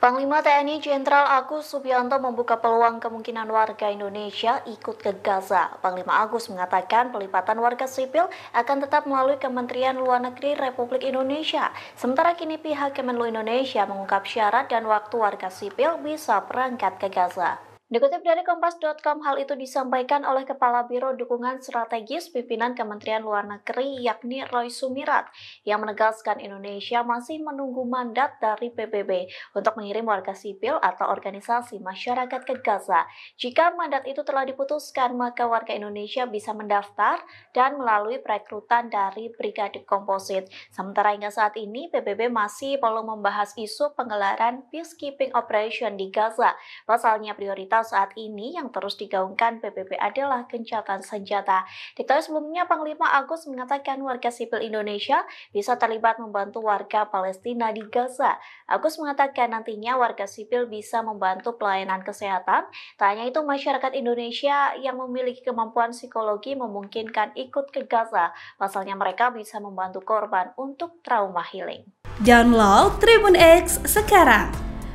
Panglima TNI Jenderal Agus Subianto membuka peluang kemungkinan warga Indonesia ikut ke Gaza. Panglima Agus mengatakan pelipatan warga sipil akan tetap melalui Kementerian Luar Negeri Republik Indonesia. Sementara kini pihak Kemenlu Indonesia mengungkap syarat dan waktu warga sipil bisa berangkat ke Gaza. Dikutip dari Kompas.com, hal itu disampaikan oleh Kepala Biro Dukungan Strategis Pimpinan Kementerian Luar Negeri yakni Roy Sumirat yang menegaskan Indonesia masih menunggu mandat dari PBB untuk mengirim warga sipil atau organisasi masyarakat ke Gaza. Jika mandat itu telah diputuskan, maka warga Indonesia bisa mendaftar dan melalui perekrutan dari Brigade Komposit. Sementara hingga saat ini, PBB masih perlu membahas isu penggelaran peacekeeping operation di Gaza. Pasalnya prioritas saat ini yang terus digaungkan PBB adalah gencatan senjata. Diketahui sebelumnya Panglima Agus mengatakan warga sipil Indonesia bisa terlibat membantu warga Palestina di Gaza. Agus mengatakan nantinya warga sipil bisa membantu pelayanan kesehatan. Tanya itu masyarakat Indonesia yang memiliki kemampuan psikologi memungkinkan ikut ke Gaza. Pasalnya mereka bisa membantu korban untuk trauma healing. Download Tribun X sekarang